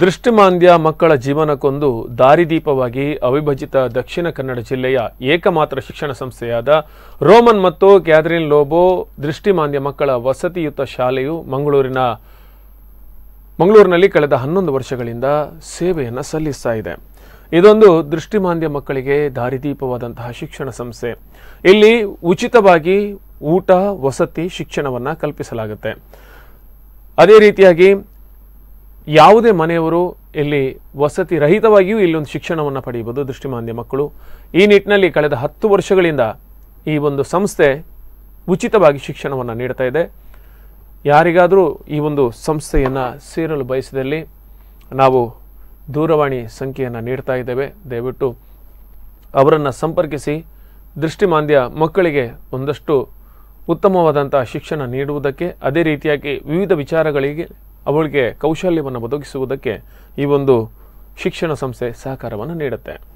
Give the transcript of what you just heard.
ದೃಷ್ಟಿಮಾಂದ್ಯ ಮಕ್ಕಳ ಜೀವನಕ್ಕೊಂದು ದಾರಿದೀಪವಾಗಿ ಅವಿಭಜಿತ ದಕ್ಷಿಣ ಕನ್ನಡ ಜಿಲ್ಲೆಯ ಏಕಮಾತ್ರ ಶಿಕ್ಷಣ ಸಂಸ್ಥೆಯಾದ ರೋಮನ್ ಮತ್ತು ಕ್ಯಾಥರಿನ್ ಲೋಬೋ ದೃಷ್ಟಿಮಾಂದ್ಯ ಮಕ್ಕಳ ವಸತಿಯುತ ಶಾಲೆಯು ಮಂಗಳೂರಿನ ಮಂಗಳೂರಿನಲ್ಲಿ ಕಳೆದ ಹನ್ನೊಂದು ವರ್ಷಗಳಿಂದ ಸೇವೆಯನ್ನು ಸಲ್ಲಿಸ್ತಾ ಇದೆ ಇದೊಂದು ದೃಷ್ಟಿಮಾಂದ್ಯ ಮಕ್ಕಳಿಗೆ ದಾರಿದೀಪವಾದಂತಹ ಶಿಕ್ಷಣ ಸಂಸ್ಥೆ ಇಲ್ಲಿ ಉಚಿತವಾಗಿ ಊಟ ವಸತಿ ಶಿಕ್ಷಣವನ್ನು ಕಲ್ಪಿಸಲಾಗುತ್ತೆ ಅದೇ ರೀತಿಯಾಗಿ ಯಾವುದೇ ಮನೆಯವರು ಇಲ್ಲಿ ವಸತಿ ರಹಿತವಾಗಿಯೂ ಇಲ್ಲೊಂದು ಶಿಕ್ಷಣವನ್ನು ಪಡೆಯಬಹುದು ದೃಷ್ಟಿಮಾಂದ್ಯ ಮಕ್ಕಳು ಈ ನಿಟ್ಟಿನಲ್ಲಿ ಕಳೆದ ಹತ್ತು ವರ್ಷಗಳಿಂದ ಈ ಒಂದು ಸಂಸ್ಥೆ ಉಚಿತವಾಗಿ ಶಿಕ್ಷಣವನ್ನು ನೀಡ್ತಾ ಇದೆ ಯಾರಿಗಾದರೂ ಈ ಒಂದು ಸಂಸ್ಥೆಯನ್ನು ಸೇರಲು ಬಯಸಿದಲ್ಲಿ ನಾವು ದೂರವಾಣಿ ಸಂಖ್ಯೆಯನ್ನು ನೀಡ್ತಾ ಇದ್ದೇವೆ ದಯವಿಟ್ಟು ಅವರನ್ನು ಸಂಪರ್ಕಿಸಿ ದೃಷ್ಟಿಮಾಂದ್ಯ ಮಕ್ಕಳಿಗೆ ಒಂದಷ್ಟು ಉತ್ತಮವಾದಂಥ ಶಿಕ್ಷಣ ನೀಡುವುದಕ್ಕೆ ಅದೇ ರೀತಿಯಾಗಿ ವಿವಿಧ ವಿಚಾರಗಳಿಗೆ ಅವಳಿಗೆ ಕೌಶಲ್ಯವನ್ನು ಒದಗಿಸುವುದಕ್ಕೆ ಈ ಒಂದು ಶಿಕ್ಷಣ ಸಂಸ್ಥೆ ಸಹಕಾರವನ್ನು ನೀಡುತ್ತೆ